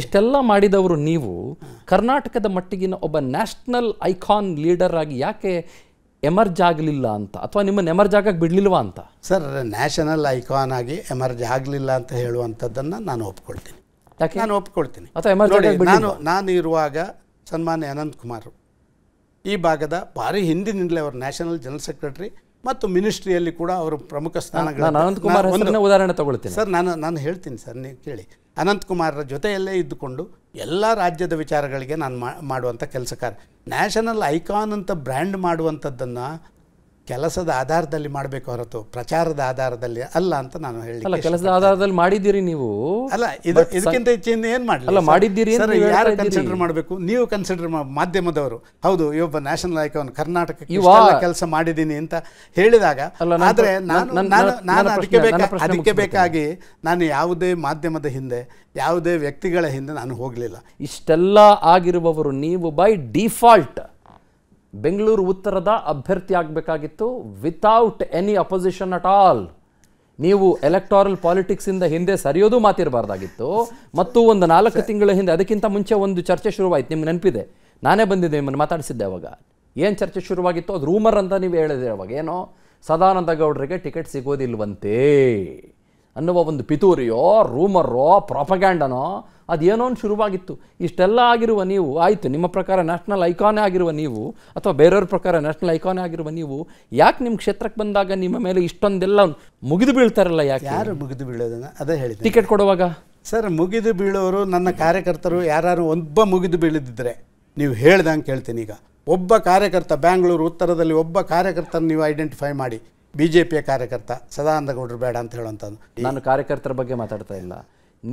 ಇಷ್ಟೆಲ್ಲ ಮಾಡಿದವರು ನೀವು ಕರ್ನಾಟಕದ ಮಟ್ಟಿಗಿನ ಒಬ್ಬ ನ್ಯಾಷನಲ್ ಐಕಾನ್ ಲೀಡರ್ ಆಗಿ ಯಾಕೆ ಎಮರ್ಜ್ ಆಗಲಿಲ್ಲ ಅಂತ ಅಥವಾ ನಿಮ್ಮನ್ನು ಎಮರ್ಜ್ ಆಗಕ್ಕೆ ಬಿಡಲಿಲ್ವಾ ಅಂತ ಸರ್ ನ್ಯಾಷನಲ್ ಐಕಾನ್ ಆಗಿ ಎಮರ್ಜ್ ಆಗಲಿಲ್ಲ ಅಂತ ಹೇಳುವಂಥದ್ದನ್ನು ನಾನು ಒಪ್ಕೊಳ್ತೀನಿ ಯಾಕೆ ನಾನು ಒಪ್ಕೊಳ್ತೀನಿ ಅಥವಾ ಎಮರ್ಜ್ ನಾನು ನಾನು ಇರುವಾಗ ಸನ್ಮಾನ್ಯ ಅನಂತ್ ಕುಮಾರ್ ಈ ಭಾಗದ ಭಾರಿ ಹಿಂದಿನಿಂದಲೇ ಅವರು ನ್ಯಾಷನಲ್ ಜನರಲ್ ಸೆಕ್ರೆಟರಿ ಮತ್ತು ಮಿನಿಸ್ಟ್ರಿಯಲ್ಲಿ ಕೂಡ ಅವರು ಪ್ರಮುಖ ಸ್ಥಾನಗಳು ಉದಾಹರಣೆ ತಗೊಳ್ತೀನಿ ಸರ್ ನಾನು ನಾನು ಹೇಳ್ತೀನಿ ಸರ್ ನೀವು ಕೇಳಿ ಅನಂತಕುಮಾರರ ಜೊತೆಯಲ್ಲೇ ಇದ್ದುಕೊಂಡು ಎಲ್ಲ ರಾಜ್ಯದ ವಿಚಾರಗಳಿಗೆ ನಾನು ಮಾಡುವಂಥ ಕೆಲಸಕಾರ ನ್ಯಾಷನಲ್ ಐಕಾನ್ ಅಂತ ಬ್ರ್ಯಾಂಡ್ ಮಾಡುವಂಥದ್ದನ್ನು ಕೆಲಸದ ಆಧಾರದಲ್ಲಿ ಮಾಡಬೇಕು ಹೊರತು ಪ್ರಚಾರದ ಆಧಾರದಲ್ಲಿ ಅಲ್ಲ ಅಂತ ನಾನು ಹೇಳಿ ಕೆಲಸದ ಆಧಾರದಲ್ಲಿ ಮಾಡಿದ್ದೀರಿ ನೀವು ಅಲ್ಲ ಇದು ಇದಕ್ಕಿಂತ ಹೆಚ್ಚಿನ ಏನು ಮಾಡಲಿಲ್ಲ ಮಾಡಿದ್ದೀರಿ ಯಾರು ಕನ್ಸಿಡರ್ ಮಾಡಬೇಕು ನೀವು ಕನ್ಸಿಡರ್ ಮಾಧ್ಯಮದವರು ಹೌದು ಒಬ್ಬ ನ್ಯಾಷನಲ್ ಐಕಾನ್ ಕರ್ನಾಟಕ ಕೆಲಸ ಮಾಡಿದ್ದೀನಿ ಅಂತ ಹೇಳಿದಾಗ ಆದರೆ ನಾನು ನಾನು ಅದಕ್ಕೆ ಅದಕ್ಕೆ ಬೇಕಾಗಿ ನಾನು ಯಾವುದೇ ಮಾಧ್ಯಮದ ಹಿಂದೆ ಯಾವುದೇ ವ್ಯಕ್ತಿಗಳ ಹಿಂದೆ ನಾನು ಹೋಗಲಿಲ್ಲ ಇಷ್ಟೆಲ್ಲ ಆಗಿರುವವರು ನೀವು ಬೈ ಡಿಫಾಲ್ಟ್ ಬೆಂಗಳೂರು ಉತ್ತರದ ಅಭ್ಯರ್ಥಿ ಆಗಬೇಕಾಗಿತ್ತು without any opposition at all ನೀವು ಎಲೆಕ್ಟೋರಲ್ ಪಾಲಿಟಿಕ್ಸಿಂದ ಹಿಂದೆ ಸರಿಯೋದು ಮಾತಿರಬಾರ್ದಾಗಿತ್ತು ಮತ್ತು ಒಂದು ನಾಲ್ಕು ತಿಂಗಳ ಹಿಂದೆ ಅದಕ್ಕಿಂತ ಮುಂಚೆ ಒಂದು ಚರ್ಚೆ ಶುರುವಾಯಿತು ನಿಮ್ಗೆ ನೆನಪಿದೆ ನಾನೇ ಬಂದಿದ್ದೆ ನಿಮ್ಮನ್ನು ಮಾತಾಡಿಸಿದ್ದೆ ಅವಾಗ ಏನು ಚರ್ಚೆ ಶುರುವಾಗಿತ್ತು ಅದು ರೂಮರ್ ಅಂತ ನೀವು ಹೇಳಿದ್ರೆ ಅವಾಗ ಏನೋ ಸದಾನಂದ ಗೌಡರಿಗೆ ಟಿಕೆಟ್ ಸಿಗೋದಿಲ್ವಂತೆ ಅನ್ನುವ ಒಂದು ಪಿತೂರಿಯೋ ರೂಮರೋ ಪ್ರಾಪಗ್ಯಾಂಡನೋ ಒಂದು ಶುರುವಾಗಿತ್ತು ಇಷ್ಟೆಲ್ಲ ಆಗಿರುವ ನೀವು ಆಯಿತು ನಿಮ್ಮ ಪ್ರಕಾರ ನ್ಯಾಷನಲ್ ಐಕಾನೇ ಆಗಿರುವ ನೀವು ಅಥವಾ ಬೇರೆಯವ್ರ ಪ್ರಕಾರ ನ್ಯಾಷನಲ್ ಐಕಾನೇ ಆಗಿರುವ ನೀವು ಯಾಕೆ ನಿಮ್ಮ ಕ್ಷೇತ್ರಕ್ಕೆ ಬಂದಾಗ ನಿಮ್ಮ ಮೇಲೆ ಇಷ್ಟೊಂದೆಲ್ಲ ಮುಗಿದು ಬೀಳ್ತಾರಲ್ಲ ಯಾಕೆ ಯಾರು ಮುಗಿದು ಬೀಳೋದನ್ನ ಅದೇ ಹೇಳಿ ಟಿಕೆಟ್ ಕೊಡುವಾಗ ಸರ್ ಮುಗಿದು ಬೀಳೋರು ನನ್ನ ಕಾರ್ಯಕರ್ತರು ಯಾರು ಒಬ್ಬ ಮುಗಿದು ಬೀಳದಿದ್ದರೆ ನೀವು ಹೇಳ್ದಂಗೆ ಕೇಳ್ತೀನಿ ಈಗ ಒಬ್ಬ ಕಾರ್ಯಕರ್ತ ಬ್ಯಾಂಗ್ಳೂರು ಉತ್ತರದಲ್ಲಿ ಒಬ್ಬ ಕಾರ್ಯಕರ್ತನ ನೀವು ಐಡೆಂಟಿಫೈ ಮಾಡಿ ಬಿ ಜೆ ಪಿಯ ಕಾರ್ಯಕರ್ತ ಸದಾನಂದಗೌಡರು ಬೇಡ ಅಂತ ಹೇಳುವಂಥದ್ದು ನಾನು ಕಾರ್ಯಕರ್ತರ ಬಗ್ಗೆ ಮಾತಾಡ್ತಾ ಇಲ್ಲ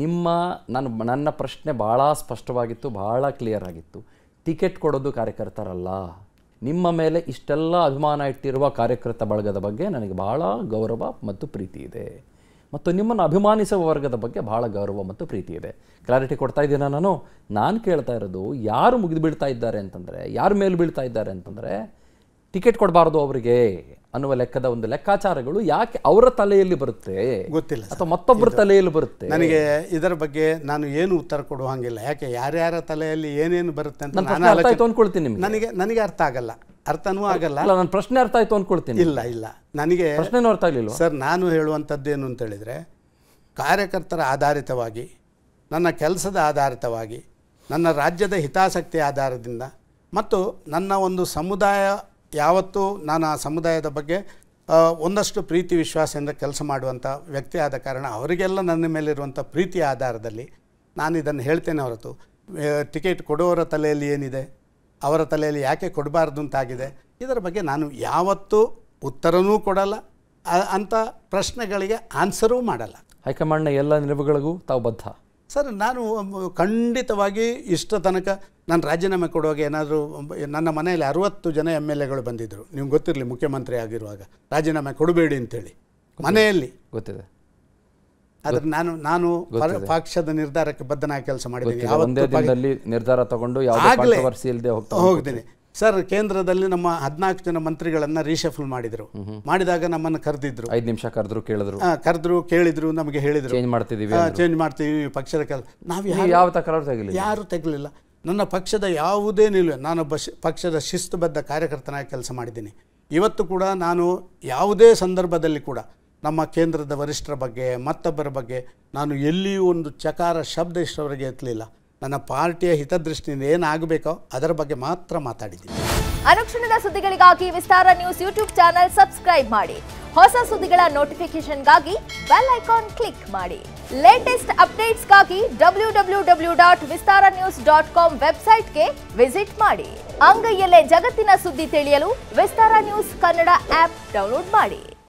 ನಿಮ್ಮ ನನ್ನ ನನ್ನ ಪ್ರಶ್ನೆ ಭಾಳ ಸ್ಪಷ್ಟವಾಗಿತ್ತು ಭಾಳ ಕ್ಲಿಯರ್ ಆಗಿತ್ತು ಟಿಕೆಟ್ ಕೊಡೋದು ಕಾರ್ಯಕರ್ತರಲ್ಲ ನಿಮ್ಮ ಮೇಲೆ ಇಷ್ಟೆಲ್ಲ ಅಭಿಮಾನ ಇಟ್ಟಿರುವ ಕಾರ್ಯಕರ್ತ ಬಳಗದ ಬಗ್ಗೆ ನನಗೆ ಭಾಳ ಗೌರವ ಮತ್ತು ಪ್ರೀತಿ ಇದೆ ಮತ್ತು ನಿಮ್ಮನ್ನು ಅಭಿಮಾನಿಸುವ ವರ್ಗದ ಬಗ್ಗೆ ಭಾಳ ಗೌರವ ಮತ್ತು ಪ್ರೀತಿ ಇದೆ ಕ್ಲಾರಿಟಿ ಕೊಡ್ತಾ ಇದ್ದೀನಿ ನಾನು ನಾನು ಕೇಳ್ತಾ ಇರೋದು ಯಾರು ಮುಗಿದು ಬೀಳ್ತಾ ಇದ್ದಾರೆ ಅಂತಂದರೆ ಯಾರು ಮೇಲೆ ಬೀಳ್ತಾ ಇದ್ದಾರೆ ಅಂತಂದರೆ ಟಿಕೆಟ್ ಕೊಡಬಾರ್ದು ಅವರಿಗೆ ಅನ್ನುವ ಲೆಕ್ಕದ ಒಂದು ಲೆಕ್ಕಾಚಾರಗಳು ಯಾಕೆ ಅವರ ತಲೆಯಲ್ಲಿ ಬರುತ್ತೆ ಗೊತ್ತಿಲ್ಲ ಅಥವಾ ಮತ್ತೊಬ್ಬರ ತಲೆಯಲ್ಲಿ ಬರುತ್ತೆ ನನಗೆ ಇದರ ಬಗ್ಗೆ ನಾನು ಏನು ಉತ್ತರ ಕೊಡುವ ಯಾಕೆ ಯಾರ್ಯಾರ ತಲೆಯಲ್ಲಿ ಏನೇನು ಬರುತ್ತೆ ಅಂತ ನಾನು ಅರ್ಥ ಆಯ್ತು ನನಗೆ ನನಗೆ ಅರ್ಥ ಆಗಲ್ಲ ಅರ್ಥನೂ ಆಗಲ್ಲ ನನ್ನ ಪ್ರಶ್ನೆ ಅರ್ಥ ಆಯ್ತು ಅಂದ್ಕೊಳ್ತೀನಿ ಇಲ್ಲ ಇಲ್ಲ ನನಗೆ ಪ್ರಶ್ನೆನೂ ಅರ್ಥ ಆಗಲಿಲ್ಲ ಸರ್ ನಾನು ಹೇಳುವಂಥದ್ದು ಏನು ಅಂತ ಹೇಳಿದರೆ ಕಾರ್ಯಕರ್ತರ ಆಧಾರಿತವಾಗಿ ನನ್ನ ಕೆಲಸದ ಆಧಾರಿತವಾಗಿ ನನ್ನ ರಾಜ್ಯದ ಹಿತಾಸಕ್ತಿ ಆಧಾರದಿಂದ ಮತ್ತು ನನ್ನ ಒಂದು ಸಮುದಾಯ ಯಾವತ್ತೂ ನಾನು ಆ ಸಮುದಾಯದ ಬಗ್ಗೆ ಒಂದಷ್ಟು ಪ್ರೀತಿ ವಿಶ್ವಾಸದಿಂದ ಕೆಲಸ ಮಾಡುವಂಥ ವ್ಯಕ್ತಿ ಆದ ಕಾರಣ ಅವರಿಗೆಲ್ಲ ನನ್ನ ಮೇಲಿರುವಂಥ ಪ್ರೀತಿಯ ಆಧಾರದಲ್ಲಿ ನಾನು ಇದನ್ನು ಹೇಳ್ತೇನೆ ಹೊರತು ಟಿಕೆಟ್ ಕೊಡುವವರ ತಲೆಯಲ್ಲಿ ಏನಿದೆ ಅವರ ತಲೆಯಲ್ಲಿ ಯಾಕೆ ಕೊಡಬಾರ್ದು ಅಂತಾಗಿದೆ ಇದರ ಬಗ್ಗೆ ನಾನು ಯಾವತ್ತೂ ಉತ್ತರವೂ ಕೊಡಲ್ಲ ಅಂಥ ಪ್ರಶ್ನೆಗಳಿಗೆ ಆನ್ಸರೂ ಮಾಡಲ್ಲ ಹೈಕಮಾಂಡ್ನ ಎಲ್ಲ ನಿಲುವುಗಳಿಗೂ ತಾವು ಬದ್ಧ ಸರ್ ನಾನು ಖಂಡಿತವಾಗಿ ಇಷ್ಟ ತನಕ ನಾನು ರಾಜೀನಾಮೆ ಕೊಡುವಾಗ ಏನಾದರೂ ನನ್ನ ಮನೆಯಲ್ಲಿ ಅರವತ್ತು ಜನ ಎಮ್ ಎಲ್ ಎಗಳು ಬಂದಿದ್ದರು ನಿಮ್ಗೆ ಗೊತ್ತಿರಲಿ ಮುಖ್ಯಮಂತ್ರಿ ಆಗಿರುವಾಗ ರಾಜೀನಾಮೆ ಕೊಡಬೇಡಿ ಅಂತೇಳಿ ಮನೆಯಲ್ಲಿ ಗೊತ್ತಿದೆ ಆದರೆ ನಾನು ನಾನು ಪಕ್ಷದ ನಿರ್ಧಾರಕ್ಕೆ ಬದ್ಧನಾಗಿ ಕೆಲಸ ಮಾಡಿದ್ದೀನಿ ನಿರ್ಧಾರ ತಗೊಂಡು ಹೋಗ್ತೀನಿ ಸರ್ ಕೇಂದ್ರದಲ್ಲಿ ನಮ್ಮ ಹದಿನಾಲ್ಕು ಜನ ಮಂತ್ರಿಗಳನ್ನ ರೀಶಫಲ್ ಮಾಡಿದ್ರು ಮಾಡಿದಾಗ ನಮ್ಮನ್ನು ಕರೆದಿದ್ರು ಐದು ನಿಮಿಷ ಕರೆದ್ರು ಕೇಳಿದ್ರು ಕರೆದ್ರು ಕೇಳಿದ್ರು ನಮಗೆ ಹೇಳಿದ್ರು ಚೇಂಜ್ ಮಾಡ್ತಿದ್ದೀವಿ ಚೇಂಜ್ ಮಾಡ್ತೀವಿ ಪಕ್ಷದ ಕೆಲಸ ನಾವು ಯಾವ ತಕರಾರು ತೆಗಲಿಲ್ಲ ಯಾರು ತೆಗಲಿಲ್ಲ ನನ್ನ ಪಕ್ಷದ ಯಾವುದೇ ನಿಲುವೆ ನಾನು ಪಕ್ಷದ ಶಿಸ್ತುಬದ್ಧ ಕಾರ್ಯಕರ್ತನಾಗಿ ಕೆಲಸ ಮಾಡಿದ್ದೀನಿ ಇವತ್ತು ಕೂಡ ನಾನು ಯಾವುದೇ ಸಂದರ್ಭದಲ್ಲಿ ಕೂಡ ನಮ್ಮ ಕೇಂದ್ರದ ವರಿಷ್ಠರ ಬಗ್ಗೆ ಮತ್ತೊಬ್ಬರ ಬಗ್ಗೆ ನಾನು ಎಲ್ಲಿಯೂ ಒಂದು ಚಕಾರ ಶಬ್ದ ಇಷ್ಟವರೆಗೆ ಎತ್ತಲಿಲ್ಲ ನನ್ನ ಪಾರ್ಟಿಯ ಹಿತದೃಷ್ಟಿಯಿಂದ ಏನಾಗಬೇಕೋ ಅದರ ಬಗ್ಗೆ ಮಾತ್ರ ಮಾತಾಡಿದ್ದೀನಿ ಅನುಕ್ಷಣದ ಸುದ್ದಿಗಳಿಗಾಗಿ Vistara news YouTube channel subscribe ಮಾಡಿ ಹೊಸ ಸುದ್ದಿಗಳ ನೋಟಿಫಿಕೇಶನ್ಗಾಗಿ ಬೆಲ್ ಐಕಾನ್ ಕ್ಲಿಕ್ ಮಾಡಿ ಲೇಟೆಸ್ಟ್ ಅಪ್ಡೇಟ್ಸ್ಗಾಗಿ W W W dot Vistara news dot com ವೆಬ್ಸೈಟ್ಗೆ ವಿಸಿಟ್ ಮಾಡಿ ಅಂಗೈಯಲ್ಲೇ ಜಗತ್ತಿನ ಸುದ್ದಿ ತಿಳಿಯಲು Vistara news Kannada app download ಮಾಡಿ